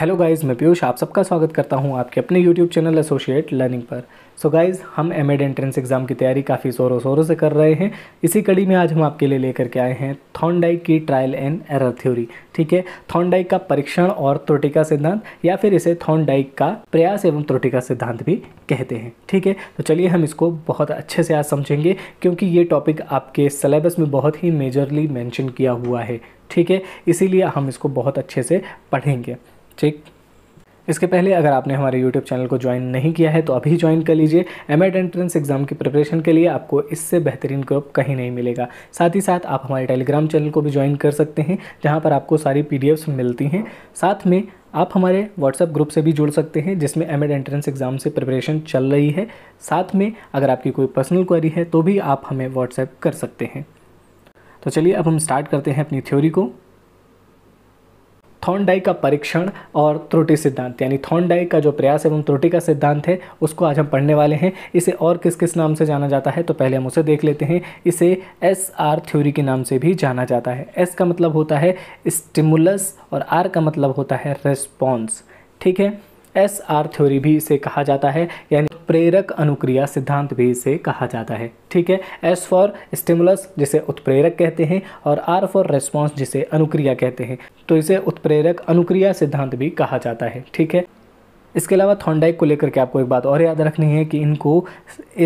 hello guys मैं पीयूष आप सबका स्वागत करता हूं आपके अपने यूट्यूब चैनल एसोसिएट लर्निंग पर सो so गाइस हम एम एड एंट्रेंस एग्ज़ाम की तैयारी काफ़ी जोरों शोरों से कर रहे हैं इसी कड़ी में आज हम आपके लिए लेकर के आए हैं थॉन्डाइक की ट्रायल एंड एरर थ्योरी ठीक है थॉन्डाइक का परीक्षण और त्रुटि का सिद्धांत या फिर इसे थॉन्डाइक का प्रयास एवं त्रुटि का सिद्धांत भी कहते हैं ठीक है तो चलिए हम इसको बहुत अच्छे से आज समझेंगे क्योंकि ये टॉपिक आपके सिलेबस में बहुत ही मेजरली मैंशन किया हुआ है ठीक है इसीलिए हम इसको बहुत अच्छे से पढ़ेंगे ठीक इसके पहले अगर आपने हमारे YouTube चैनल को ज्वाइन नहीं किया है तो अभी ज्वाइन कर लीजिए एम एड एंट्रेंस एग्जाम की प्रिपरेशन के लिए आपको इससे बेहतरीन ग्रुप कहीं नहीं मिलेगा साथ ही साथ आप हमारे टेलीग्राम चैनल को भी ज्वाइन कर सकते हैं जहाँ पर आपको सारी पी मिलती हैं साथ में आप हमारे व्हाट्सएप ग्रुप से भी जुड़ सकते हैं जिसमें एम एड एंट्रेंस एग्ज़ाम से प्रिपरेशन चल रही है साथ में अगर आपकी कोई पर्सनल क्वारी है तो भी आप हमें व्हाट्सएप कर सकते हैं तो चलिए अब हम स्टार्ट करते हैं अपनी थ्योरी को थॉन्डाई का परीक्षण और त्रुटि सिद्धांत यानी थॉर्नडाई का जो प्रयास एवं त्रुटि का सिद्धांत है उसको आज हम पढ़ने वाले हैं इसे और किस किस नाम से जाना जाता है तो पहले हम उसे देख लेते हैं इसे एस आर थ्योरी के नाम से भी जाना जाता है एस का मतलब होता है स्टिमुलस और आर का मतलब होता है रेस्पॉन्स ठीक है एस आर थ्योरी भी इसे कहा जाता है यानी प्रेरक अनुक्रिया सिद्धांत भी इसे कहा जाता है ठीक है एस फॉर स्टिमुलस जिसे उत्प्रेरक कहते हैं और आर फॉर रेस्पॉन्स जिसे अनुक्रिया कहते हैं तो इसे उत्प्रेरक अनुक्रिया सिद्धांत भी कहा जाता है ठीक है इसके अलावा थॉन्डाइक को लेकर के आपको एक बात और याद रखनी है कि इनको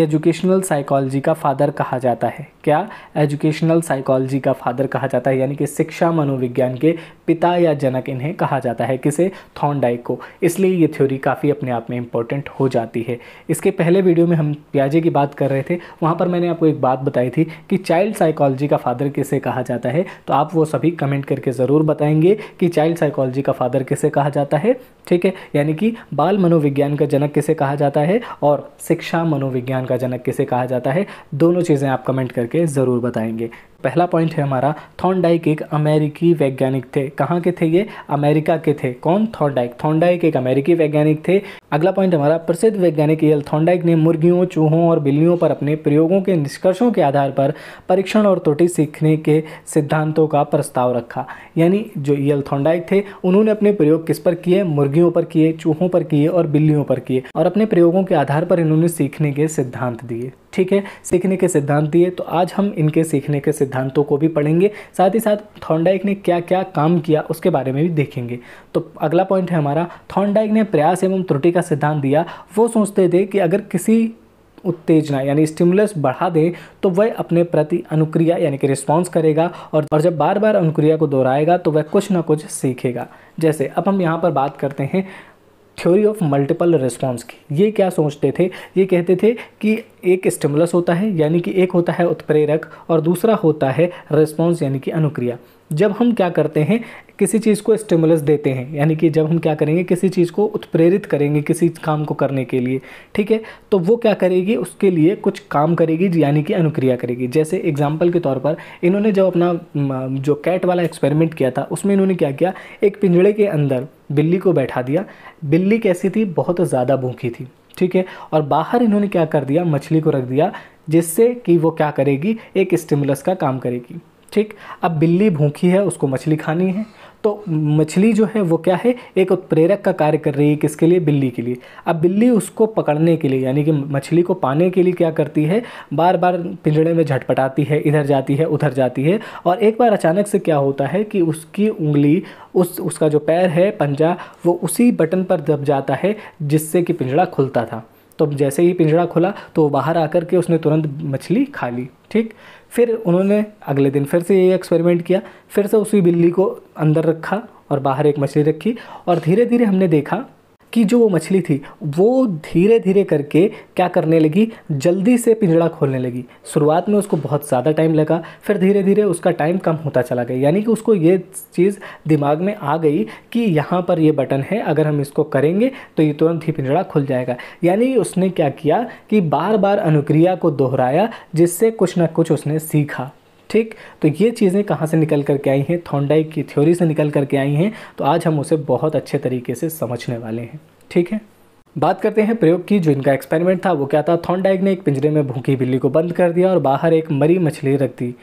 एजुकेशनल साइकोलॉजी का फादर कहा जाता है क्या एजुकेशनल साइकोलॉजी का फादर कहा जाता है यानी कि शिक्षा मनोविज्ञान के पिता या जनक इन्हें कहा जाता है किसे थॉन्डाइक को इसलिए ये थ्योरी काफ़ी अपने आप में इंपॉर्टेंट हो जाती है इसके पहले वीडियो में हम प्याजे की बात कर रहे थे वहाँ पर मैंने आपको एक बात बताई थी कि चाइल्ड साइकोलॉजी का फादर किसे कहा जाता है तो आप वो सभी कमेंट करके ज़रूर बताएंगे कि चाइल्ड साइकोलॉजी का फादर किसे कहा जाता है ठीक है यानी कि बाल मनोविज्ञान का जनक किसे कहा जाता है और शिक्षा मनोविज्ञान का जनक किसे कहा जाता है दोनों चीज़ें आप कमेंट करके ज़रूर बताएंगे पहला पॉइंट है हमारा थॉन्डाइक एक अमेरिकी वैज्ञानिक थे कहाँ के थे ये अमेरिका के थे कौन थॉन्डाइक थॉन्डाइक एक अमेरिकी वैज्ञानिक थे अगला पॉइंट हमारा प्रसिद्ध वैज्ञानिक एल थॉन्डाइक ने मुर्गियों चूहों और बिल्लियों पर अपने प्रयोगों के निष्कर्षों के आधार पर परीक्षण और त्रुटि सीखने के सिद्धांतों का प्रस्ताव रखा यानी जो ई e एल थॉर्नडाइक थे उन्होंने अपने प्रयोग किस पर किए मुर्गियों पर किए चूहों पर किए और बिल्लियों पर किए और अपने प्रयोगों के आधार पर इन्होंने सीखने के सिद्धांत दिए ठीक है सीखने के सिद्धांत दिए तो आज हम इनके सीखने के सिद्धांतों को भी पढ़ेंगे साथ ही साथ थॉर्नडाइक ने क्या क्या काम किया उसके बारे में भी देखेंगे तो अगला पॉइंट है हमारा थॉर्नडाइक ने प्रयास एवं त्रुटि का सिद्धांत दिया वो सोचते थे कि अगर किसी उत्तेजना यानी स्टिमुलस बढ़ा दें तो वह अपने प्रति अनुक्रिया यानी कि रिस्पॉन्स करेगा और और जब बार बार अनुक्रिया को दोहराएगा तो वह कुछ ना कुछ सीखेगा जैसे अब हम यहाँ पर बात करते हैं थ्योरी ऑफ मल्टीपल रिस्पॉन्स की ये क्या सोचते थे ये कहते थे कि एक स्टिमुलस होता है यानी कि एक होता है उत्प्रेरक और दूसरा होता है रिस्पॉन्स यानी कि अनुक्रिया जब हम क्या करते हैं किसी चीज़ को स्टिमुलस देते हैं यानी कि जब हम क्या करेंगे किसी चीज़ को उत्प्रेरित करेंगे किसी काम को करने के लिए ठीक है तो वो क्या करेगी उसके लिए कुछ काम करेगी यानी कि अनुक्रिया करेगी जैसे एग्जाम्पल के तौर पर इन्होंने जब अपना जो कैट वाला एक्सपेरिमेंट किया था उसमें इन्होंने क्या किया एक पिंजड़े के अंदर बिल्ली को बैठा दिया बिल्ली कैसी थी बहुत ज़्यादा भूखी थी ठीक है और बाहर इन्होंने क्या कर दिया मछली को रख दिया जिससे कि वो क्या करेगी एक स्टिमुलस का काम करेगी ठीक अब बिल्ली भूखी है उसको मछली खानी है तो मछली जो है वो क्या है एक उत्प्रेरक का कार्य कर रही है किसके लिए बिल्ली के लिए अब बिल्ली उसको पकड़ने के लिए यानी कि मछली को पाने के लिए क्या करती है बार बार पिंजड़े में झटपटाती है इधर जाती है उधर जाती है और एक बार अचानक से क्या होता है कि उसकी उंगली उस उसका जो पैर है पंजा वो उसी बटन पर दब जाता है जिससे कि पिंजड़ा खुलता था तो जैसे ही पिंजड़ा खुला तो बाहर आकर के उसने तुरंत मछली खा ली ठीक फिर उन्होंने अगले दिन फिर से ये एक्सपेरिमेंट किया फिर से उसी बिल्ली को अंदर रखा और बाहर एक मछली रखी और धीरे धीरे हमने देखा कि जो वो मछली थी वो धीरे धीरे करके क्या करने लगी जल्दी से पिंजड़ा खोलने लगी शुरुआत में उसको बहुत ज़्यादा टाइम लगा फिर धीरे धीरे उसका टाइम कम होता चला गया यानी कि उसको ये चीज़ दिमाग में आ गई कि यहाँ पर ये बटन है अगर हम इसको करेंगे तो ये तुरंत ही पिंजड़ा खुल जाएगा यानी उसने क्या किया कि बार बार अनुक्रिया को दोहराया जिससे कुछ ना कुछ उसने सीखा ठीक तो ये चीज़ें कहाँ से निकल करके आई हैं थोंडाई की थ्योरी से निकल करके आई हैं तो आज हम उसे बहुत अच्छे तरीके से समझने वाले हैं ठीक है बात करते हैं प्रयोग की जो इनका एक्सपेरिमेंट था वो क्या था थॉन्डाइग ने एक पिंजरे में भूखी बिल्ली को बंद कर दिया और बाहर एक मरी मछली रख दी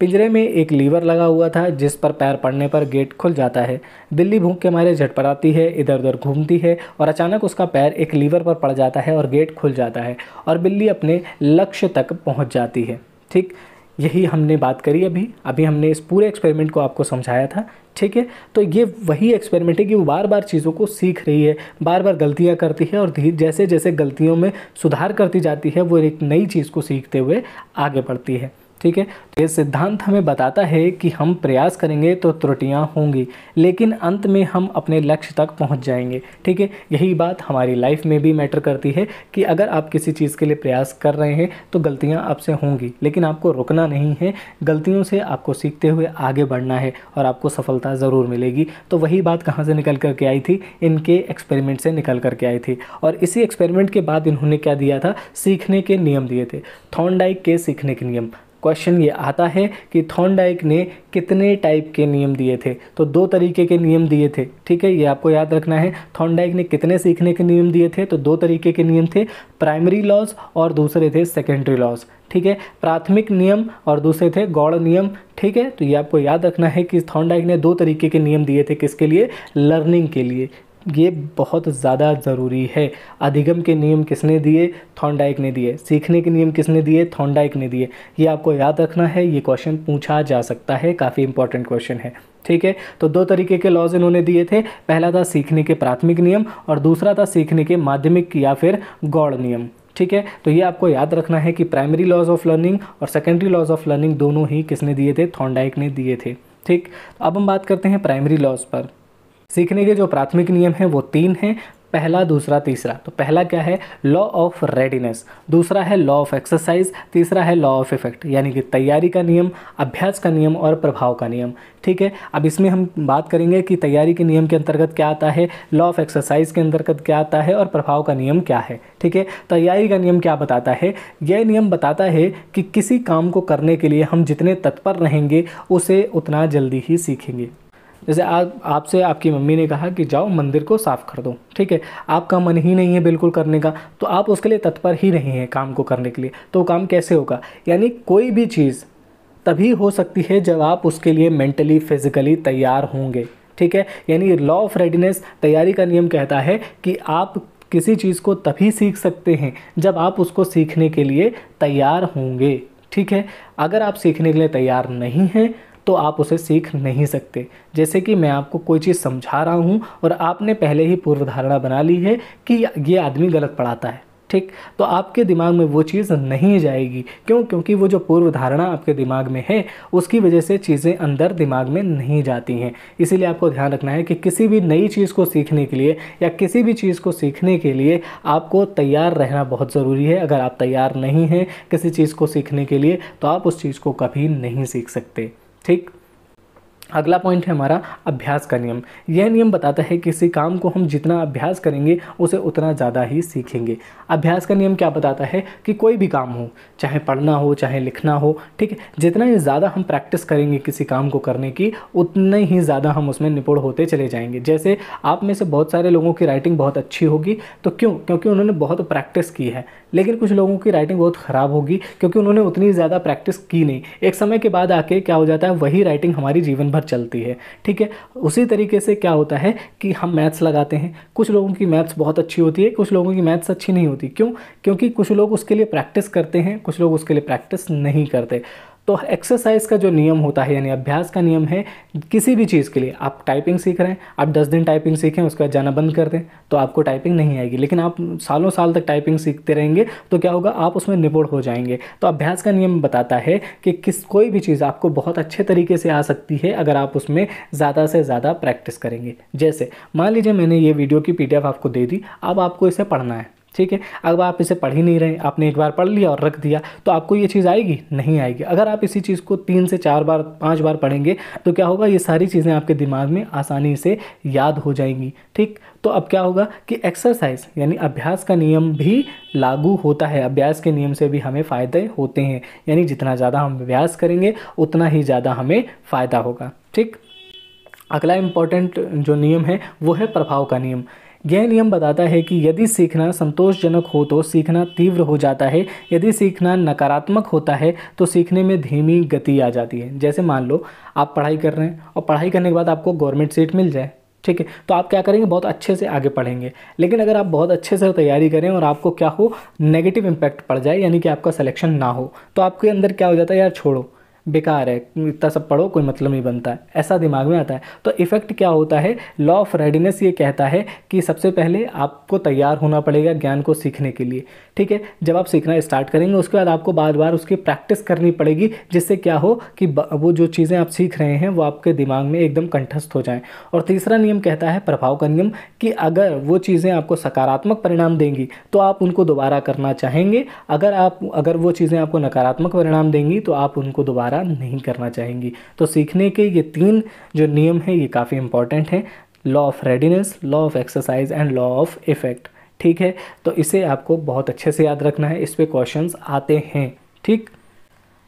पिंजरे में एक लीवर लगा हुआ था जिस पर पैर पड़ने पर गेट खुल जाता है बिल्ली भूख के मारे झटपटाती है इधर उधर घूमती है और अचानक उसका पैर एक लीवर पर पड़ जाता है और गेट खुल जाता है और बिल्ली अपने लक्ष्य तक पहुँच जाती है ठीक यही हमने बात करी अभी अभी हमने इस पूरे एक्सपेरिमेंट को आपको समझाया था ठीक है तो ये वही एक्सपेरिमेंट है कि वो बार बार चीज़ों को सीख रही है बार बार गलतियाँ करती है और जैसे जैसे गलतियों में सुधार करती जाती है वो एक नई चीज़ को सीखते हुए आगे बढ़ती है ठीक है तो ये सिद्धांत हमें बताता है कि हम प्रयास करेंगे तो त्रुटियाँ होंगी लेकिन अंत में हम अपने लक्ष्य तक पहुँच जाएंगे ठीक है यही बात हमारी लाइफ में भी मैटर करती है कि अगर आप किसी चीज़ के लिए प्रयास कर रहे हैं तो गलतियाँ आपसे होंगी लेकिन आपको रुकना नहीं है गलतियों से आपको सीखते हुए आगे बढ़ना है और आपको सफलता ज़रूर मिलेगी तो वही बात कहाँ से निकल करके आई थी इनके एक्सपेरिमेंट से निकल करके आई थी और इसी एक्सपेरिमेंट के बाद इन्होंने क्या दिया था सीखने के नियम दिए थे थॉर्नडाइक के सीखने के नियम क्वेश्चन ये आता है कि थॉर्नडाइक ने कितने टाइप के नियम दिए थे तो दो तरीके के नियम दिए थे ठीक है ये आपको याद रखना है थॉर्नडाइक ने कितने सीखने के नियम दिए थे तो दो तरीके के नियम थे प्राइमरी लॉज और दूसरे थे सेकेंडरी लॉज ठीक है प्राथमिक नियम और दूसरे थे गौड़ नियम ठीक है तो ये आपको याद रखना है कि थॉर्नडाइक ने दो तरीके के नियम दिए थे किसके लिए लर्निंग के लिए ये बहुत ज़्यादा ज़रूरी है अधिगम के नियम किसने दिए थॉन्डाइक ने दिए सीखने के नियम किसने दिए थॉन्डाइक ने दिए ये आपको याद रखना है ये क्वेश्चन पूछा जा सकता है काफ़ी इंपॉर्टेंट क्वेश्चन है ठीक है तो दो तरीके के लॉज इन्होंने दिए थे पहला था सीखने के प्राथमिक नियम और दूसरा था सीखने के माध्यमिक या फिर गौड़ नियम ठीक है तो ये आपको याद रखना है कि प्राइमरी लॉज ऑफ लर्निंग और सेकेंडरी लॉज ऑफ लर्निंग दोनों ही किसने दिए थे थॉन्डाइक ने दिए थे ठीक अब हम बात करते हैं प्राइमरी लॉज पर सीखने के जो प्राथमिक नियम हैं वो तीन हैं पहला दूसरा तीसरा तो पहला क्या है लॉ ऑफ रेडीनेस दूसरा है लॉ ऑफ एक्सरसाइज तीसरा है लॉ ऑफ इफेक्ट यानी कि तैयारी का नियम अभ्यास का नियम और प्रभाव का नियम ठीक है अब इसमें हम बात करेंगे कि तैयारी के नियम के अंतर्गत क्या आता है लॉ ऑफ एक्सरसाइज के अंतर्गत क्या आता है और प्रभाव का नियम क्या है ठीक है तैयारी का नियम क्या बताता है यह नियम बताता है कि किसी काम को करने के लिए हम जितने तत्पर रहेंगे उसे उतना जल्दी ही सीखेंगे जैसे आप आपसे आपकी मम्मी ने कहा कि जाओ मंदिर को साफ़ कर दो ठीक है आपका मन ही नहीं है बिल्कुल करने का तो आप उसके लिए तत्पर ही नहीं हैं काम को करने के लिए तो काम कैसे होगा यानी कोई भी चीज़ तभी हो सकती है जब आप उसके लिए मेंटली फिज़िकली तैयार होंगे ठीक है यानी लॉ ऑफ रेडीनेस तैयारी का नियम कहता है कि आप किसी चीज़ को तभी सीख सकते हैं जब आप उसको सीखने के लिए तैयार होंगे ठीक है अगर आप सीखने के लिए तैयार नहीं हैं तो आप उसे सीख नहीं सकते जैसे कि मैं आपको कोई चीज़ समझा रहा हूँ और आपने पहले ही पूर्व धारणा बना ली है कि ये आदमी गलत पढ़ाता है ठीक तो आपके दिमाग में वो चीज़ नहीं जाएगी क्यों क्योंकि वो जो पूर्व धारणा आपके दिमाग में है उसकी वजह से चीज़ें अंदर दिमाग में नहीं जाती हैं इसीलिए आपको ध्यान रखना है कि किसी भी नई चीज़ को सीखने के लिए या किसी भी चीज़ को सीखने के लिए आपको तैयार रहना बहुत ज़रूरी है अगर आप तैयार नहीं हैं किसी चीज़ को सीखने के लिए तो आप उस चीज़ को कभी नहीं सीख सकते ठीक अगला पॉइंट है हमारा अभ्यास का नियम यह नियम बताता है किसी काम को हम जितना अभ्यास करेंगे उसे उतना ज़्यादा ही सीखेंगे अभ्यास का नियम क्या बताता है कि कोई भी काम हो चाहे पढ़ना हो चाहे लिखना हो ठीक है जितना ही ज़्यादा हम प्रैक्टिस करेंगे किसी काम को करने की उतने ही ज़्यादा हम उसमें निपुण होते चले जाएंगे जैसे आप में से बहुत सारे लोगों की राइटिंग बहुत अच्छी होगी तो क्यों क्योंकि उन्होंने बहुत प्रैक्टिस की है लेकिन कुछ लोगों की राइटिंग बहुत ख़राब होगी क्योंकि उन्होंने उतनी ज़्यादा प्रैक्टिस की नहीं एक समय के बाद आके क्या हो जाता है वही राइटिंग हमारी जीवन भर चलती है ठीक है उसी तरीके से क्या होता है कि हम मैथ्स लगाते हैं कुछ लोगों की मैथ्स बहुत अच्छी होती है कुछ लोगों की मैथ्स अच्छी नहीं होती क्यों क्योंकि कुछ लोग उसके लिए प्रैक्टिस करते हैं कुछ लोग उसके लिए प्रैक्टिस नहीं करते तो एक्सरसाइज का जो नियम होता है यानी अभ्यास का नियम है किसी भी चीज़ के लिए आप टाइपिंग सीख रहे हैं आप दस दिन टाइपिंग सीखें उसके बाद जाना बंद कर दें तो आपको टाइपिंग नहीं आएगी लेकिन आप सालों साल तक टाइपिंग सीखते रहेंगे तो क्या होगा आप उसमें निपुण हो जाएंगे तो अभ्यास का नियम बताता है कि किस कोई भी चीज़ आपको बहुत अच्छे तरीके से आ सकती है अगर आप उसमें ज़्यादा से ज़्यादा प्रैक्टिस करेंगे जैसे मान लीजिए मैंने ये वीडियो की पी आपको दे दी अब आपको इसे पढ़ना है ठीक है अब आप इसे पढ़ ही नहीं रहे आपने एक बार पढ़ लिया और रख दिया तो आपको ये चीज़ आएगी नहीं आएगी अगर आप इसी चीज़ को तीन से चार बार पाँच बार पढ़ेंगे तो क्या होगा ये सारी चीज़ें आपके दिमाग में आसानी से याद हो जाएंगी ठीक तो अब क्या होगा कि एक्सरसाइज यानी अभ्यास का नियम भी लागू होता है अभ्यास के नियम से भी हमें फ़ायदे होते हैं यानी जितना ज़्यादा हम अभ्यास करेंगे उतना ही ज़्यादा हमें फ़ायदा होगा ठीक अगला इम्पॉर्टेंट जो नियम है वो है प्रभाव का नियम यह नियम बताता है कि यदि सीखना संतोषजनक हो तो सीखना तीव्र हो जाता है यदि सीखना नकारात्मक होता है तो सीखने में धीमी गति आ जाती है जैसे मान लो आप पढ़ाई कर रहे हैं और पढ़ाई करने के बाद आपको गवर्नमेंट सीट मिल जाए ठीक है तो आप क्या करेंगे बहुत अच्छे से आगे पढ़ेंगे लेकिन अगर आप बहुत अच्छे से तैयारी करें और आपको क्या हो नेगेटिव इम्पैक्ट पड़ जाए यानी कि आपका सिलेक्शन ना हो तो आपके अंदर क्या हो जाता है यार छोड़ो बेकार है इतना सब पढ़ो कोई मतलब नहीं बनता है ऐसा दिमाग में आता है तो इफ़ेक्ट क्या होता है लॉ ऑफ रेडीनेस ये कहता है कि सबसे पहले आपको तैयार होना पड़ेगा ज्ञान को सीखने के लिए ठीक है जब आप सीखना स्टार्ट करेंगे उसके बाद आपको बार बार उसकी प्रैक्टिस करनी पड़ेगी जिससे क्या हो कि वो जो चीज़ें आप सीख रहे हैं वो आपके दिमाग में एकदम कंठस्थ हो जाएँ और तीसरा नियम कहता है प्रभाव का नियम कि अगर वो चीज़ें आपको सकारात्मक परिणाम देंगी तो आप उनको दोबारा करना चाहेंगे अगर आप अगर वो चीज़ें आपको नकारात्मक परिणाम देंगी तो आप उनको दोबारा दोबारा नहीं करना चाहेंगी तो सीखने के ये तीन जो नियम हैं ये काफ़ी इंपॉर्टेंट हैं law of readiness law of exercise and law of effect ठीक है तो इसे आपको बहुत अच्छे से याद रखना है इस पर क्वेश्चन आते हैं ठीक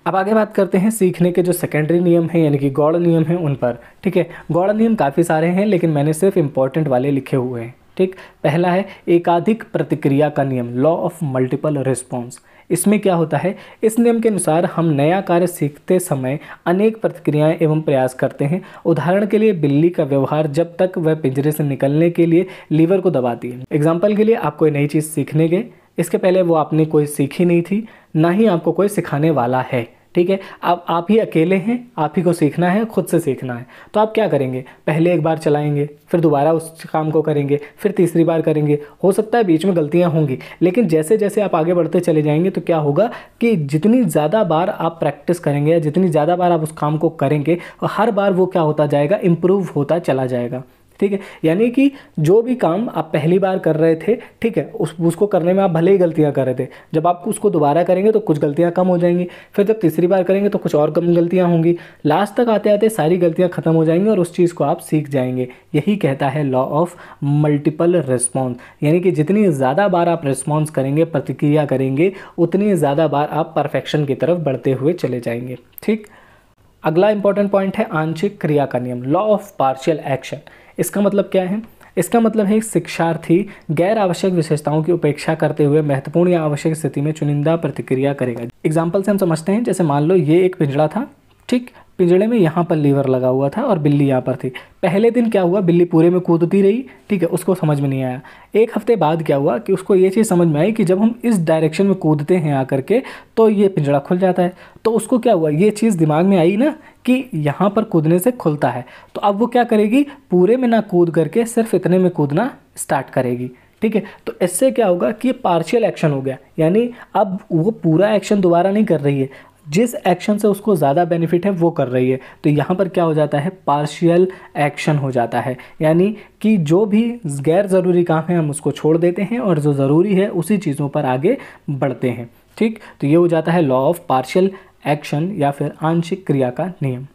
अब आगे बात करते हैं सीखने के जो सेकेंडरी नियम हैं यानी कि गौड़ नियम हैं उन पर ठीक है गौड़ नियम काफ़ी सारे हैं लेकिन मैंने सिर्फ इंपॉर्टेंट वाले लिखे हुए हैं ठीक पहला है एकाधिक प्रतिक्रिया का नियम लॉ ऑफ मल्टीपल रिस्पॉन्स इसमें क्या होता है इस नियम के अनुसार हम नया कार्य सीखते समय अनेक प्रतिक्रियाएं एवं प्रयास करते हैं उदाहरण के लिए बिल्ली का व्यवहार जब तक वह पिंजरे से निकलने के लिए लीवर को दबाती है एग्जाम्पल के लिए आप कोई नई चीज़ सीखने गए इसके पहले वो आपने कोई सीखी नहीं थी ना ही आपको कोई सिखाने वाला है ठीक है अब आप ही अकेले हैं आप ही को सीखना है खुद से सीखना है तो आप क्या करेंगे पहले एक बार चलाएंगे फिर दोबारा उस काम को करेंगे फिर तीसरी बार करेंगे हो सकता है बीच में गलतियां होंगी लेकिन जैसे जैसे आप आगे बढ़ते चले जाएंगे तो क्या होगा कि जितनी ज़्यादा बार आप प्रैक्टिस करेंगे या जितनी ज़्यादा बार आप उस काम को करेंगे हर बार वो क्या होता जाएगा इम्प्रूव होता चला जाएगा ठीक है यानी कि जो भी काम आप पहली बार कर रहे थे ठीक है उस उसको करने में आप भले ही गलतियाँ कर रहे थे जब आप उसको दोबारा करेंगे तो कुछ गलतियाँ कम हो जाएंगी फिर जब तीसरी बार करेंगे तो कुछ और कम गलतियाँ होंगी लास्ट तक आते आते सारी गलतियाँ ख़त्म हो जाएंगी और उस चीज़ को आप सीख जाएंगे यही कहता है लॉ ऑफ मल्टीपल रिस्पॉन्स यानी कि जितनी ज़्यादा बार आप रिस्पॉन्स करेंगे प्रतिक्रिया करेंगे उतनी ज़्यादा बार आप परफेक्शन की तरफ बढ़ते हुए चले जाएंगे ठीक अगला इंपॉर्टेंट पॉइंट है आंशिक क्रिया का नियम लॉ ऑफ पार्शियल एक्शन इसका मतलब क्या है इसका मतलब है शिक्षार्थी गैर आवश्यक विशेषताओं की उपेक्षा करते हुए महत्वपूर्ण या आवश्यक स्थिति में चुनिंदा प्रतिक्रिया करेगा एग्जाम्पल से हम समझते हैं जैसे मान लो ये एक पिंजड़ा था ठीक पिंजड़े में यहाँ पर लीवर लगा हुआ था और बिल्ली यहाँ पर थी पहले दिन क्या हुआ बिल्ली पूरे में कूदती रही ठीक है उसको समझ में नहीं आया एक हफ्ते बाद क्या हुआ कि उसको ये चीज़ समझ में आई कि जब हम इस डायरेक्शन में कूदते हैं आकर के तो ये पिंजड़ा खुल जाता है तो उसको क्या हुआ ये चीज़ दिमाग में आई ना कि यहाँ पर कूदने से खुलता है तो अब वो क्या करेगी पूरे में ना कूद करके सिर्फ इतने में कूदना स्टार्ट करेगी ठीक है तो इससे क्या होगा कि ये पार्शियल एक्शन हो गया यानी अब वो पूरा एक्शन दोबारा नहीं कर रही है जिस एक्शन से उसको ज़्यादा बेनिफिट है वो कर रही है तो यहाँ पर क्या हो जाता है पार्शियल एक्शन हो जाता है यानी कि जो भी गैर ज़रूरी काम है हम उसको छोड़ देते हैं और जो ज़रूरी है उसी चीज़ों पर आगे बढ़ते हैं ठीक तो ये हो जाता है लॉ ऑफ पार्शियल एक्शन या फिर आंशिक क्रिया का नियम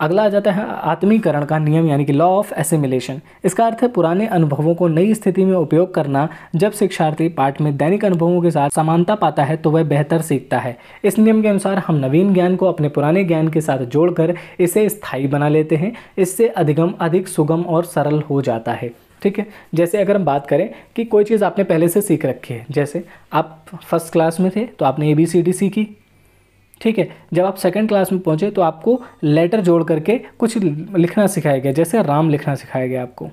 अगला आ जाता है आत्मीकरण का नियम यानी कि लॉ ऑफ एसिमिलेशन इसका अर्थ है पुराने अनुभवों को नई स्थिति में उपयोग करना जब शिक्षार्थी पाठ में दैनिक अनुभवों के साथ समानता पाता है तो वह बेहतर सीखता है इस नियम के अनुसार हम नवीन ज्ञान को अपने पुराने ज्ञान के साथ जोड़कर इसे स्थायी बना लेते हैं इससे अधिगम अधिक सुगम और सरल हो जाता है ठीक है जैसे अगर हम बात करें कि कोई चीज़ आपने पहले से सीख रखी है जैसे आप फर्स्ट क्लास में थे तो आपने ए बी सी डी सीखी ठीक है जब आप सेकंड क्लास में पहुँचे तो आपको लेटर जोड़ करके कुछ लिखना सिखाया गया जैसे राम लिखना सिखाया गया आपको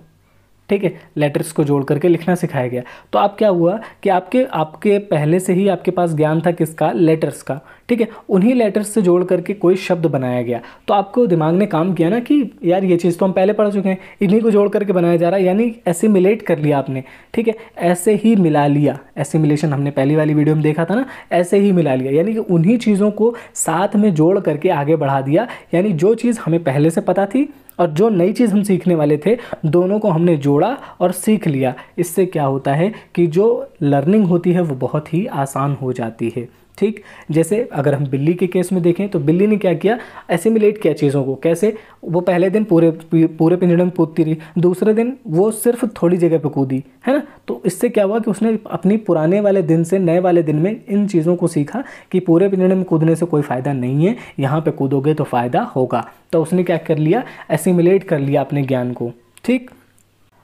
ठीक है लेटर्स को जोड़ करके लिखना सिखाया गया तो आप क्या हुआ कि आपके आपके पहले से ही आपके पास ज्ञान था किसका लेटर्स का ठीक है उन्हीं लेटर्स से जोड़ करके कोई शब्द बनाया गया तो आपको दिमाग ने काम किया ना कि यार ये चीज़ तो हम पहले पढ़ चुके हैं इन्हीं को जोड़ करके बनाया जा रहा है यानी एसिमिलेट कर लिया आपने ठीक है ऐसे ही मिला लिया एसिमिलेशन हमने पहली वाली वीडियो में देखा था ना ऐसे ही मिला लिया यानी कि उन्हीं चीज़ों को साथ में जोड़ करके आगे बढ़ा दिया यानी जो चीज़ हमें पहले से पता थी और जो नई चीज़ हम सीखने वाले थे दोनों को हमने जोड़ा और सीख लिया इससे क्या होता है कि जो लर्निंग होती है वो बहुत ही आसान हो जाती है ठीक जैसे अगर हम बिल्ली के केस में देखें तो बिल्ली ने क्या किया एसिमिलेट किया चीज़ों को कैसे वो पहले दिन पूरे पूरे पिंजड़े में कूदती रही दूसरे दिन वो सिर्फ थोड़ी जगह पर कूदी है ना तो इससे क्या हुआ कि उसने अपनी पुराने वाले दिन से नए वाले दिन में इन चीज़ों को सीखा कि पूरे पिंजड़े में कूदने से कोई फ़ायदा नहीं है यहाँ पर कूदोगे तो फ़ायदा होगा तो उसने क्या कर लिया एसिमिलेट कर लिया अपने ज्ञान को ठीक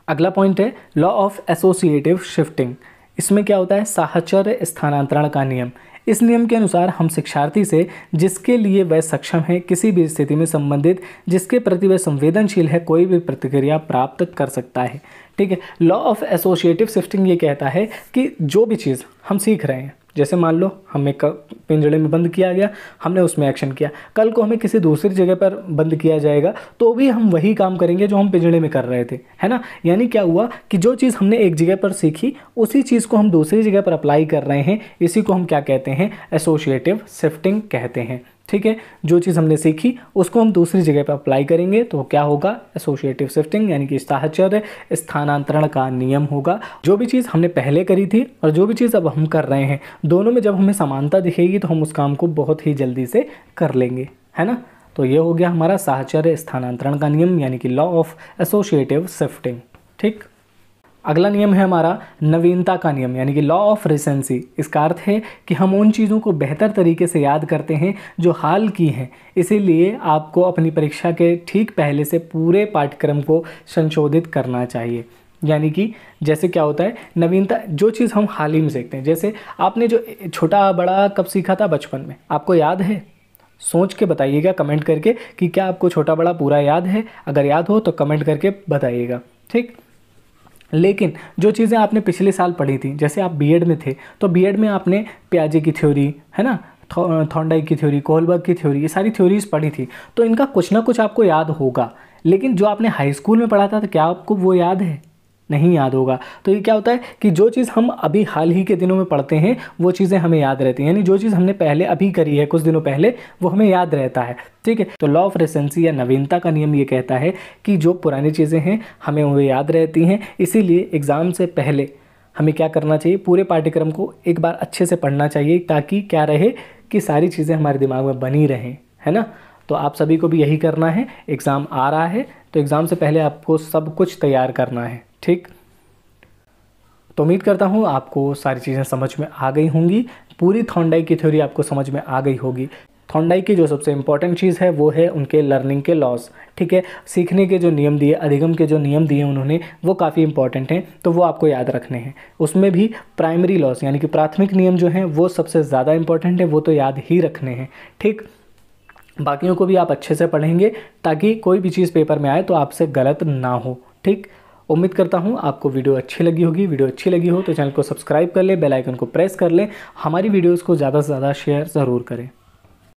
अगला पॉइंट है लॉ ऑफ एसोसिएटिव शिफ्टिंग इसमें क्या होता है साहचर्य स्थानांतरण का नियम इस नियम के अनुसार हम शिक्षार्थी से जिसके लिए वह सक्षम है किसी भी स्थिति में संबंधित जिसके प्रति वह संवेदनशील है कोई भी प्रतिक्रिया प्राप्त कर सकता है ठीक है लॉ ऑफ एसोशिएटिव शिफ्टिंग ये कहता है कि जो भी चीज़ हम सीख रहे हैं जैसे मान लो हमें पिंजड़े में बंद किया गया हमने उसमें एक्शन किया कल को हमें किसी दूसरी जगह पर बंद किया जाएगा तो भी हम वही काम करेंगे जो हम पिंजड़े में कर रहे थे है ना यानी क्या हुआ कि जो चीज़ हमने एक जगह पर सीखी उसी चीज़ को हम दूसरी जगह पर अप्लाई कर रहे हैं इसी को हम क्या कहते हैं एसोशिएटिव शिफ्टिंग कहते हैं ठीक है जो चीज़ हमने सीखी उसको हम दूसरी जगह पर अप्लाई करेंगे तो क्या होगा एसोशिएटिव शिफ्टिंग यानी कि साहचर्य स्थानांतरण का नियम होगा जो भी चीज़ हमने पहले करी थी और जो भी चीज़ अब हम कर रहे हैं दोनों में जब हमें समानता दिखेगी तो हम उस काम को बहुत ही जल्दी से कर लेंगे है ना तो ये हो गया हमारा साहचर्य स्थानांतरण का नियम यानी कि लॉ ऑफ एसोशिएटिव शिफ्टिंग ठीक अगला नियम है हमारा नवीनता का नियम यानी कि लॉ ऑफ रिसेंसी इसका अर्थ है कि हम उन चीज़ों को बेहतर तरीके से याद करते हैं जो हाल की हैं इसीलिए आपको अपनी परीक्षा के ठीक पहले से पूरे पाठ्यक्रम को संशोधित करना चाहिए यानी कि जैसे क्या होता है नवीनता जो चीज़ हम हाल ही में सीखते हैं जैसे आपने जो छोटा बड़ा कब सीखा था बचपन में आपको याद है सोच के बताइएगा कमेंट करके कि क्या आपको छोटा बड़ा पूरा याद है अगर याद हो तो कमेंट करके बताइएगा ठीक लेकिन जो चीज़ें आपने पिछले साल पढ़ी थी जैसे आप बीएड में थे तो बीएड में आपने प्याजे की थ्योरी है ना थॉन्डाई की थ्योरी कोहलबर्ग की थ्योरी ये सारी थ्योरीज पढ़ी थी तो इनका कुछ ना कुछ आपको याद होगा लेकिन जो आपने हाई स्कूल में पढ़ा था तो क्या आपको वो याद है नहीं याद होगा तो ये क्या होता है कि जो चीज़ हम अभी हाल ही के दिनों में पढ़ते हैं वो चीज़ें हमें याद रहती हैं यानी जो चीज़ हमने पहले अभी करी है कुछ दिनों पहले वो हमें याद रहता है ठीक है तो लॉ ऑफ रेसेंसी या नवीनता का नियम ये कहता है कि जो पुरानी चीज़ें हैं हमें वो याद रहती हैं इसीलिए एग्ज़ाम से पहले हमें क्या करना चाहिए पूरे पाठ्यक्रम को एक बार अच्छे से पढ़ना चाहिए ताकि क्या रहे कि सारी चीज़ें हमारे दिमाग में बनी रहें है ना तो आप सभी को भी यही करना है एग्ज़ाम आ रहा है तो एग्ज़ाम से पहले आपको सब कुछ तैयार करना है ठीक तो उम्मीद करता हूँ आपको सारी चीज़ें समझ में आ गई होंगी पूरी थॉन्डाई की थ्योरी आपको समझ में आ गई होगी थॉन्डाई की जो सबसे इंपॉर्टेंट चीज़ है वो है उनके लर्निंग के लॉस ठीक है सीखने के जो नियम दिए अधिगम के जो नियम दिए उन्होंने वो काफ़ी इंपॉर्टेंट हैं तो वो आपको याद रखने हैं उसमें भी प्राइमरी लॉस यानी कि प्राथमिक नियम जो हैं वो सबसे ज़्यादा इंपॉर्टेंट है वो तो याद ही रखने हैं ठीक बाकियों को भी आप अच्छे से पढ़ेंगे ताकि कोई भी चीज़ पेपर में आए तो आपसे गलत ना हो ठीक उम्मीद करता हूँ आपको वीडियो अच्छी लगी होगी वीडियो अच्छी लगी हो तो चैनल को सब्सक्राइब कर ले बेलाइकन को प्रेस कर ले हमारी वीडियोज़ को ज़्यादा से ज़्यादा शेयर ज़रूर करें